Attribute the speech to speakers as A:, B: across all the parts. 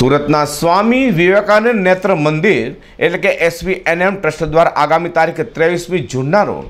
A: સુરતના સ્વામી વિવેકાનંદ નેત્ર મંદિર એટલે કે એસવીએનએમ ટ્રસ્ટ દ્વારા આગામી તારીખ ત્રેવીસમી જૂનના રોજ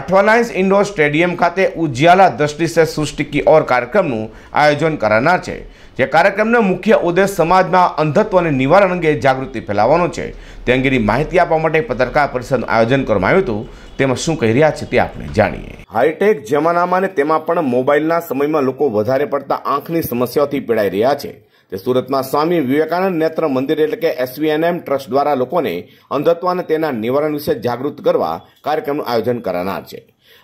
A: અઠવાલાઇન્સ ઇન્ડોર સ્ટેડિયમ ખાતે ઉજ્યાલા દ્રષ્ટિ સે સૃષ્ટિ કી ઓર કાર્યક્રમનું આયોજન કરનાર છે જે કાર્યક્રમનો મુખ્ય ઉદ્દેશ સમાજમાં અંધત્વ અને નિવારણ અંગે જાગૃતિ ફેલાવવાનો છે તે અંગેની માહિતી આપવા માટે પત્રકાર પરિષદનું આયોજન કરવામાં આવ્યું હતું તેમાં શું કહી રહ્યા છે તે આપણે જાણીએ હાઈટેક જમાનામાં અને તેમાં પણ મોબાઈલના સમયમાં લોકો વધારે પડતા આંખની સમસ્યાઓથી પીડાઈ રહ્યા છે તે સુરતમાં સ્વામી વિવેકાનંદ નેત્ર મંદિર એટલે કે એસવીએનએમ ટ્રસ્ટ દ્વારા લોકોને અંધત્વ અને તેના નિવારણ વિશે જાગૃત કરવા કાર્યક્રમનું આયોજન કરનાર છે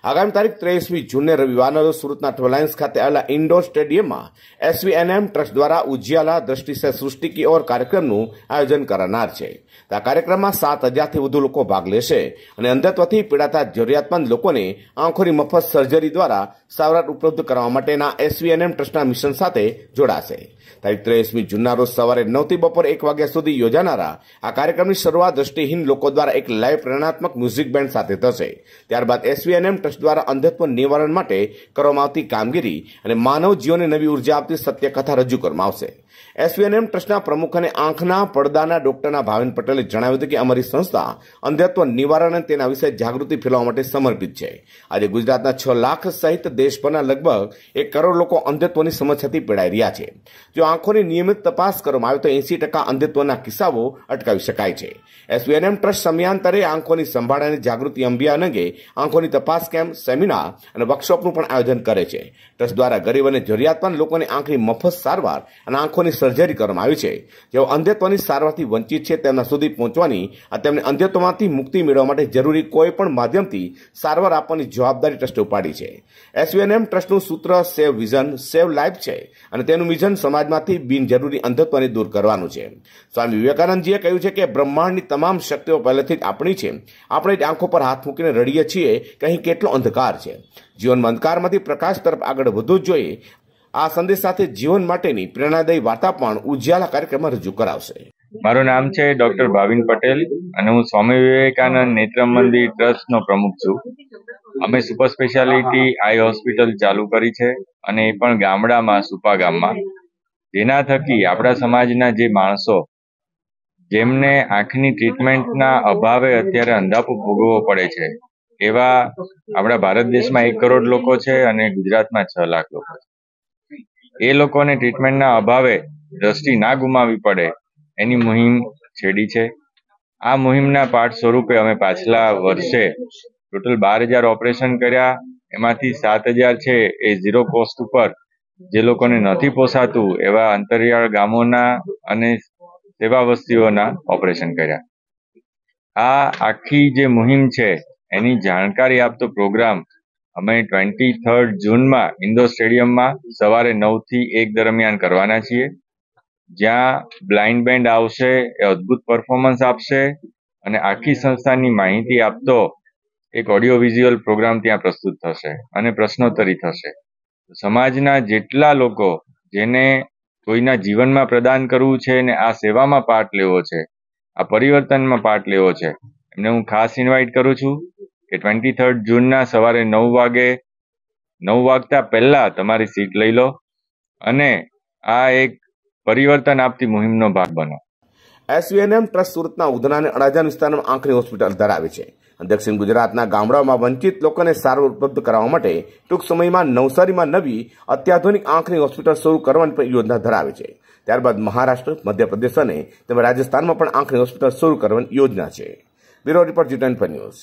A: આગામી તારીખ ત્રેવીસમી જૂનને રવિવારના રોજ સુરતના ટ્વેલાયન્સ ખાતે આવેલા ઇન્ડોર સ્ટેડિયમમાં એસવીએનએમ ટ્રસ્ટ દ્વારા ઉજ્જયાલા દ્રષ્ટિ સે સૃષ્ટિ કી ઓર કાર્યક્રમનું આયોજન કરનાર છે આ કાર્યક્રમમાં સાત હજારથી વધુ લોકો ભાગ લેશે અને અંધત્વથી પીડાતા જરૂરિયાતમંદ લોકોને આંખોની મફત સર્જરી દ્વારા સારવાર ઉપલબ્ધ કરવા માટેના એસવીએનએમ ટ્રસ્ટના મિશન સાથે જોડાશે તારીખ ત્રેવીસમી જૂનના રોજ સવારે નવથી બપોર એક વાગ્યા સુધી યોજાનારા આ કાર્યક્રમની શરૂઆત દ્રષ્ટિહીન લોકો દ્વારા એક લાઇવ પ્રેરણાત્મક મ્યુઝિક બેન્ડ સાથે થશે ત્યારબાદ એસવીએનએમ ટ્રસ્ટ ટ્રસ્ટ દ્વારા અંધત્વ નિવારણ માટે કરવામાં આવતી કામગીરી અને માનવ જીવનને નવી ઉર્જા આપતી સત્યકથા રજૂ કરવામાં આવશે એસવીએનએમ ટ્રસ્ટના પ્રમુખ અને આંખના પડદાના ડોક્ટરના ભાવિન પટેલે જણાવ્યું હતું કે અમારી સંસ્થા અંધત્વ નિવારણ અને તેના વિશે જાગૃતિ ફેલાવવા માટે સમર્પિત છે આજે ગુજરાતના છ લાખ સહિત દેશભરના લગભગ એક કરોડ લોકો અંધત્વની સમસ્યાથી પીડાઈ રહ્યા છે જો આંખોની નિયમિત તપાસ કરવામાં આવે તો એંસી ટકા અંધત્વના કિસ્સાઓ અટકાવી શકાય છે એસવીએનએમ ટ્રસ્ટ સમયાંતરે આંખોની સંભાળ અને જાગૃતિ અંબિયા અંગે આંખોની તપાસ કેમ્પ સેમિનાર અને વર્કશોપનું પણ આયોજન કરે છે ટ્રસ્ટ દ્વારા ગરીબ અને જરૂરિયાતમંદ લોકોને આંખની મફત સારવાર અને આંખોની લોકોની સર્જરી કરવામાં આવી છે જેઓ અંધત્વની સારવારથી વંચિત છે તેમના સુધી પહોંચવાની અને તેમને અંધત્વમાંથી મુક્તિ મેળવવા માટે જરૂરી કોઈપણ માધ્યમથી સારવાર આપવાની જવાબદારી ટ્રસ્ટે ઉપાડી છે એસવીએનએમ ટ્રસ્ટનું સૂત્ર સેવ વિઝન સેવ લાઈફ છે અને તેનું વિઝન સમાજમાંથી બિનજરૂરી અંધત્વને દૂર કરવાનું છે સ્વામી વિવેકાનંદજીએ કહ્યું છે કે બ્રહ્માંડની તમામ શક્તિઓ પહેલેથી જ આપણી છે આપણે જ આંખો પર હાથ મૂકીને રડીએ છીએ કે અહીં કેટલો અંધકાર છે જીવનમાં અંધકારમાંથી પ્રકાશ તરફ આગળ વધવું જોઈએ આ સંદેશ સાથે જીવન માટેની પ્રેરણાદાયી વાર્તા પણ ઉજ્યાલા કાર્યક્રમમાં રજૂ કરાવશે
B: મારું નામ છે ડોક્ટર ભાવિન પટેલ અને હું સ્વામી વિવેકાનંદ નેત્ર મંદિર ટ્રસ્ટનો પ્રમુખ છું અમે સુપર સ્પેશિયાલિટી આઈ હોસ્પિટલ ચાલુ કરી છે અને એ પણ ગામડામાં સુપા ગામમાં જેના થકી આપણા સમાજના જે માણસો જેમને આંખની ટ્રીટમેન્ટના અભાવે અત્યારે અંધાપો ભોગવવો પડે છે એવા આપણા ભારત દેશમાં એક કરોડ લોકો છે અને ગુજરાતમાં છ લાખ લોકો છે એ લોકોને ટ્રીટમેન્ટના અભાવે દ્રષ્ટિ ના ગુમાવી પડે એની મુહિમ છેડી છે આ મુહિમના પાઠ સ્વરૂપે અમે પાછલા વર્ષે ટોટલ બાર હજાર ઓપરેશન કર્યા એમાંથી સાત હજાર છે એ ઝીરો કોસ્ટ ઉપર જે લોકોને નથી પોસાતું એવા અંતરિયાળ ગામોના અને સેવા વસ્તીઓના ઓપરેશન કર્યા આ આખી જે મુહિમ છે એની જાણકારી આપતો પ્રોગ્રામ અમે ટ્વેન્ટી થર્ડ જૂનમાં ઇન્દોર સ્ટેડિયમમાં સવારે નવથી એક દરમિયાન કરવાના છીએ જ્યાં બ્લાઇન્ડ બેન્ડ આવશે એ અદ્ભુત પરફોર્મન્સ આપશે અને આખી સંસ્થાની માહિતી આપતો એક ઓડિયો વિઝ્યુઅલ પ્રોગ્રામ ત્યાં પ્રસ્તુત થશે અને પ્રશ્નોત્તરી થશે સમાજના જેટલા લોકો જેને કોઈના જીવનમાં પ્રદાન કરવું છે અને આ સેવામાં પાર્ટ લેવો છે આ પરિવર્તનમાં પાર્ટ લેવો છે એમને હું ખાસ ઇન્વાઇટ કરું છું કે ટ્વેન્ટી થર્ડ જૂનના સવારે નવ વાગે નવ વાગતા પહેલાં તમારી સીટ લઈ લો અને આ એક પરિવર્તન આપતી મુહિમનો ભાગ બનો
A: એસવીએનએમ ટ્રસ્ટ સુરતના ઉધના અને અડાજાન વિસ્તારમાં આંખની હોસ્પિટલ ધરાવે છે દક્ષિણ ગુજરાતના ગામડાઓમાં વંચિત લોકોને સારવાર ઉપલબ્ધ કરાવવા માટે ટૂંક સમયમાં નવસારીમાં નવી અત્યાધુનિક આંખની હોસ્પિટલ શરૂ કરવાની પણ યોજના ધરાવે છે ત્યારબાદ મહારાષ્ટ્ર મધ્યપ્રદેશ અને તેમજ રાજસ્થાનમાં પણ આંખની હોસ્પિટલ શરૂ કરવાની યોજના છે બ્યુરો રિપોર્ટ જીટન ન્યૂઝ